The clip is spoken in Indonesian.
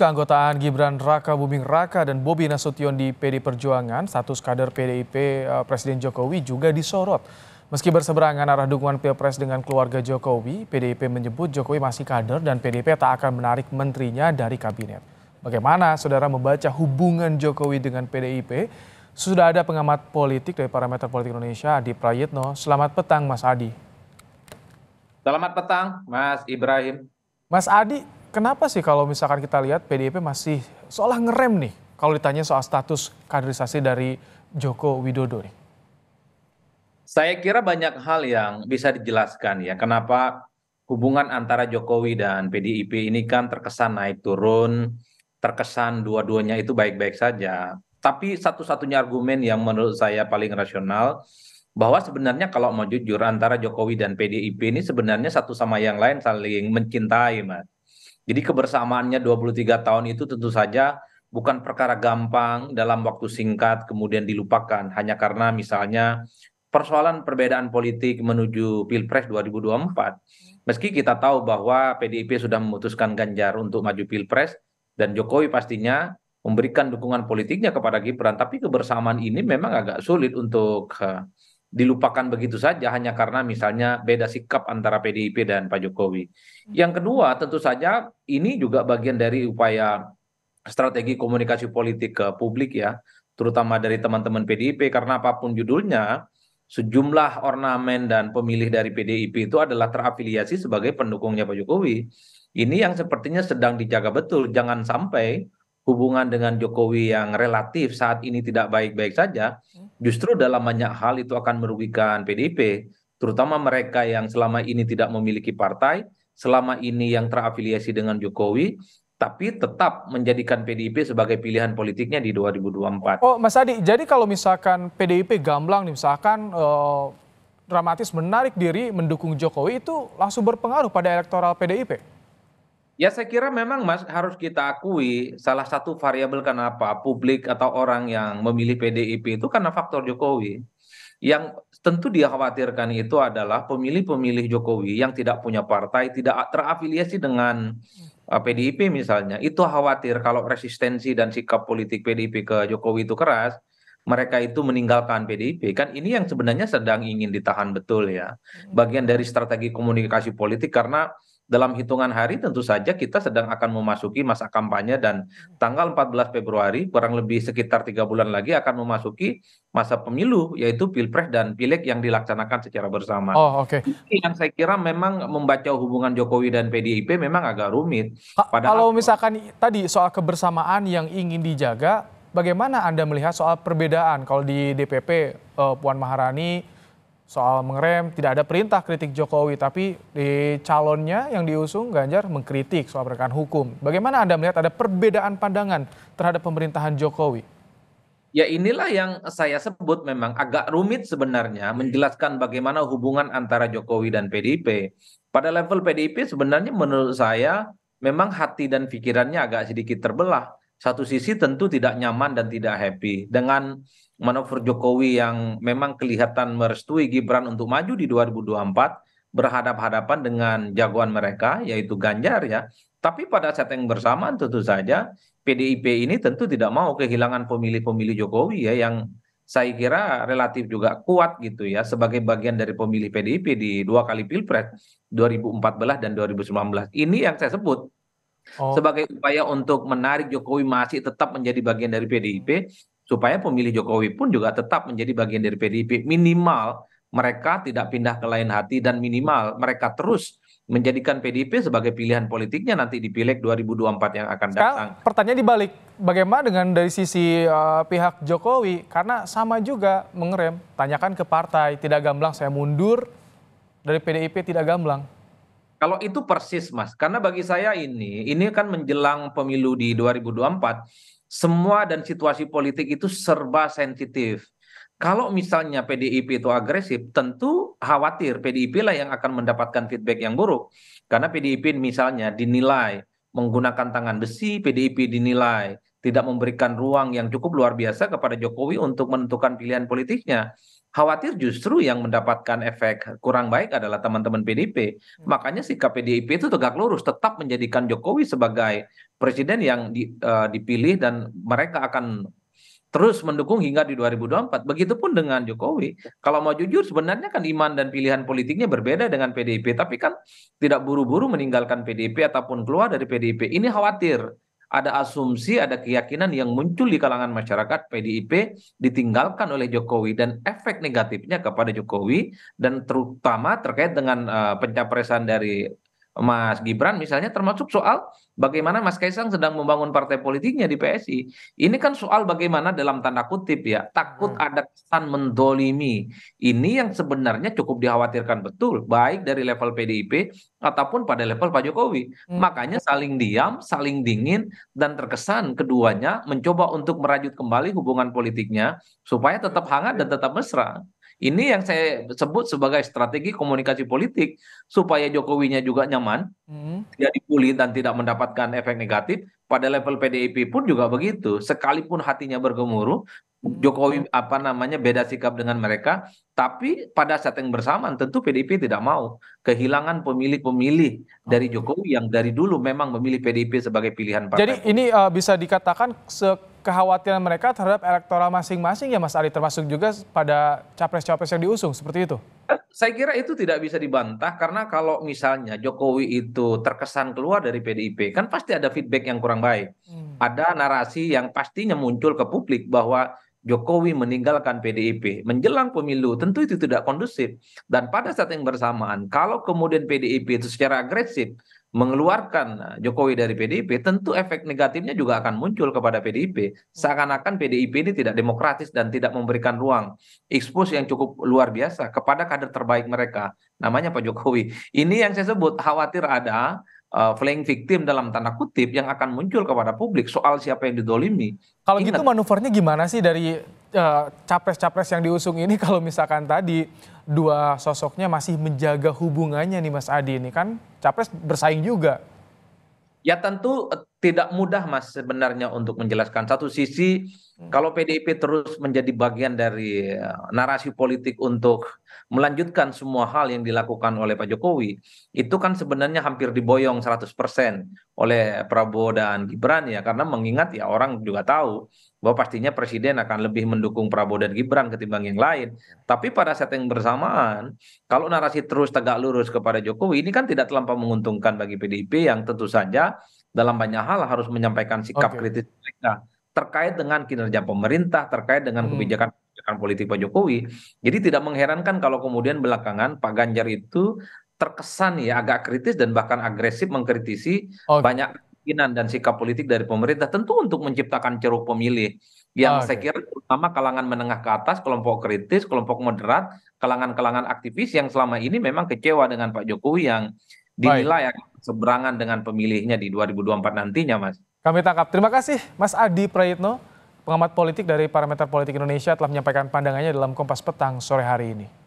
Keanggotaan Gibran Raka Buming Raka dan Bobi Nasution di PD Perjuangan, status kader PDIP eh, Presiden Jokowi juga disorot. Meski berseberangan arah dukungan Pilpres dengan keluarga Jokowi, PDIP menyebut Jokowi masih kader dan PDIP tak akan menarik menterinya dari kabinet. Bagaimana saudara membaca hubungan Jokowi dengan PDIP? Sudah ada pengamat politik dari Parameter Politik Indonesia, Adi Prayitno. Selamat petang, Mas Adi. Selamat petang, Mas Ibrahim. Mas Adi, Kenapa sih kalau misalkan kita lihat PDIP masih seolah ngerem nih kalau ditanya soal status kaderisasi dari Joko Widodo nih? Saya kira banyak hal yang bisa dijelaskan ya kenapa hubungan antara Jokowi dan PDIP ini kan terkesan naik turun, terkesan dua-duanya itu baik-baik saja. Tapi satu-satunya argumen yang menurut saya paling rasional bahwa sebenarnya kalau mau jujur antara Jokowi dan PDIP ini sebenarnya satu sama yang lain saling mencintai, Mas. Jadi kebersamaannya 23 tahun itu tentu saja bukan perkara gampang dalam waktu singkat kemudian dilupakan hanya karena misalnya persoalan perbedaan politik menuju Pilpres 2024. Meski kita tahu bahwa PDIP sudah memutuskan Ganjar untuk maju Pilpres dan Jokowi pastinya memberikan dukungan politiknya kepada Gibran, tapi kebersamaan ini memang agak sulit untuk eh, dilupakan begitu saja hanya karena misalnya beda sikap antara PDIP dan Pak Jokowi. Hmm. Yang kedua tentu saja ini juga bagian dari upaya strategi komunikasi politik ke publik ya, terutama dari teman-teman PDIP karena apapun judulnya sejumlah ornamen dan pemilih dari PDIP itu adalah terafiliasi sebagai pendukungnya Pak Jokowi. Ini yang sepertinya sedang dijaga betul jangan sampai hubungan dengan Jokowi yang relatif saat ini tidak baik-baik saja hmm justru dalam banyak hal itu akan merugikan pdip terutama mereka yang selama ini tidak memiliki partai selama ini yang terafiliasi dengan jokowi tapi tetap menjadikan PDIP sebagai pilihan politiknya di 2024. Oh, Mas Adi, jadi kalau misalkan PDIP gamblang misalkan eh, dramatis menarik diri mendukung Jokowi itu langsung berpengaruh pada elektoral PDIP? Ya saya kira memang Mas harus kita akui salah satu variabel kenapa publik atau orang yang memilih PDIP itu karena faktor Jokowi. Yang tentu dia khawatirkan itu adalah pemilih-pemilih Jokowi yang tidak punya partai, tidak terafiliasi dengan PDIP eh, misalnya. Itu khawatir kalau resistensi dan sikap politik PDIP ke Jokowi itu keras, mereka itu meninggalkan PDIP kan ini yang sebenarnya sedang ingin ditahan betul ya hmm. bagian dari strategi komunikasi politik karena dalam hitungan hari tentu saja kita sedang akan memasuki masa kampanye dan tanggal 14 Februari kurang lebih sekitar tiga bulan lagi akan memasuki masa pemilu yaitu pilpres dan pileg yang dilaksanakan secara bersama. Oh, oke. Okay. Yang saya kira memang membaca hubungan Jokowi dan PDIP memang agak rumit. Pada kalau misalkan tadi soal kebersamaan yang ingin dijaga, bagaimana Anda melihat soal perbedaan kalau di DPP eh, Puan Maharani soal mengerem, tidak ada perintah kritik Jokowi, tapi di calonnya yang diusung Ganjar mengkritik soal penegakan hukum. Bagaimana Anda melihat ada perbedaan pandangan terhadap pemerintahan Jokowi? Ya inilah yang saya sebut memang agak rumit sebenarnya menjelaskan bagaimana hubungan antara Jokowi dan PDIP. Pada level PDIP sebenarnya menurut saya memang hati dan pikirannya agak sedikit terbelah satu sisi tentu tidak nyaman dan tidak happy dengan manuver Jokowi yang memang kelihatan merestui Gibran untuk maju di 2024 berhadap-hadapan dengan jagoan mereka yaitu Ganjar ya. Tapi pada saat yang bersamaan tentu saja PDIP ini tentu tidak mau kehilangan pemilih-pemilih Jokowi ya yang saya kira relatif juga kuat gitu ya sebagai bagian dari pemilih PDIP di dua kali Pilpres 2014 dan 2019. Ini yang saya sebut Oh. sebagai upaya untuk menarik jokowi masih tetap menjadi bagian dari pdip supaya pemilih jokowi pun juga tetap menjadi bagian dari pdip minimal mereka tidak pindah ke lain hati dan minimal mereka terus menjadikan PDIP sebagai pilihan politiknya nanti di Pileg 2024 yang akan datang. Sekarang, pertanyaan dibalik, bagaimana dengan dari sisi uh, pihak Jokowi? Karena sama juga mengerem, tanyakan ke partai, tidak gamblang saya mundur dari PDIP tidak gamblang. Kalau itu persis Mas, karena bagi saya ini, ini kan menjelang pemilu di 2024, semua dan situasi politik itu serba sensitif. Kalau misalnya PDIP itu agresif, tentu khawatir PDIP lah yang akan mendapatkan feedback yang buruk. Karena PDIP misalnya dinilai menggunakan tangan besi, PDIP dinilai tidak memberikan ruang yang cukup luar biasa kepada Jokowi untuk menentukan pilihan politiknya. Khawatir justru yang mendapatkan efek kurang baik adalah teman-teman PDIP. Hmm. Makanya sikap PDIP itu tegak lurus, tetap menjadikan Jokowi sebagai presiden yang di, uh, dipilih dan mereka akan terus mendukung hingga di 2024. Begitupun dengan Jokowi. Kalau mau jujur sebenarnya kan iman dan pilihan politiknya berbeda dengan PDIP, tapi kan tidak buru-buru meninggalkan PDIP ataupun keluar dari PDIP. Ini khawatir ada asumsi, ada keyakinan yang muncul di kalangan masyarakat PDIP ditinggalkan oleh Jokowi dan efek negatifnya kepada Jokowi dan terutama terkait dengan uh, pencapresan dari Mas Gibran misalnya termasuk soal bagaimana Mas Kaisang sedang membangun partai politiknya di PSI. Ini kan soal bagaimana dalam tanda kutip ya, takut hmm. ada kesan mendolimi. Ini yang sebenarnya cukup dikhawatirkan betul, baik dari level PDIP ataupun pada level Pak Jokowi. Hmm. Makanya saling diam, saling dingin, dan terkesan keduanya mencoba untuk merajut kembali hubungan politiknya supaya tetap hangat dan tetap mesra. Ini yang saya sebut sebagai strategi komunikasi politik supaya Jokowinya juga nyaman, hmm. tidak dipulih dan tidak mendapatkan efek negatif. Pada level PDIP pun juga begitu. Sekalipun hatinya bergemuruh, hmm. Jokowi apa namanya beda sikap dengan mereka, tapi pada saat yang bersamaan tentu PDIP tidak mau kehilangan pemilih-pemilih dari Jokowi yang dari dulu memang memilih PDIP sebagai pilihan partai. Jadi ini uh, bisa dikatakan se kekhawatiran mereka terhadap elektoral masing-masing ya Mas Ali termasuk juga pada capres-capres yang diusung seperti itu? Saya kira itu tidak bisa dibantah karena kalau misalnya Jokowi itu terkesan keluar dari PDIP kan pasti ada feedback yang kurang baik. Hmm. Ada narasi yang pastinya muncul ke publik bahwa Jokowi meninggalkan PDIP menjelang pemilu tentu itu tidak kondusif dan pada saat yang bersamaan kalau kemudian PDIP itu secara agresif mengeluarkan nah, Jokowi dari PDIP, tentu efek negatifnya juga akan muncul kepada PDIP. Seakan-akan PDIP ini tidak demokratis dan tidak memberikan ruang ekspos yang cukup luar biasa kepada kader terbaik mereka, namanya Pak Jokowi. Ini yang saya sebut khawatir ada uh, eh, flying victim dalam tanda kutip yang akan muncul kepada publik soal siapa yang didolimi. Kalau gitu Ingat, gitu manuvernya gimana sih dari Eh, capres-capres yang diusung ini kalau misalkan tadi dua sosoknya masih menjaga hubungannya nih Mas Adi ini kan capres bersaing juga. Ya tentu tidak mudah mas sebenarnya untuk menjelaskan satu sisi hmm. kalau PDIP terus menjadi bagian dari eh, narasi politik untuk melanjutkan semua hal yang dilakukan oleh Pak Jokowi itu kan sebenarnya hampir diboyong 100% oleh Prabowo dan Gibran ya karena mengingat ya orang juga tahu bahwa pastinya presiden akan lebih mendukung Prabowo dan Gibran ketimbang yang lain. Ya. Tapi pada saat yang bersamaan, kalau narasi terus tegak lurus kepada Jokowi ini kan tidak terlampau menguntungkan bagi PDIP yang tentu saja dalam banyak hal harus menyampaikan sikap kritis mereka terkait dengan kinerja pemerintah terkait dengan hmm. kebijakan kebijakan politik Pak Jokowi. Jadi tidak mengherankan kalau kemudian belakangan Pak Ganjar itu terkesan ya agak kritis dan bahkan agresif mengkritisi okay. banyak keinginan dan sikap politik dari pemerintah tentu untuk menciptakan ceruk pemilih yang okay. saya kira terutama kalangan menengah ke atas, kelompok kritis, kelompok moderat, kalangan-kalangan aktivis yang selama ini memang kecewa dengan Pak Jokowi yang dinilai Baik seberangan dengan pemilihnya di 2024 nantinya, Mas. Kami tangkap. Terima kasih, Mas Adi Prayitno, pengamat politik dari Parameter Politik Indonesia telah menyampaikan pandangannya dalam Kompas Petang sore hari ini.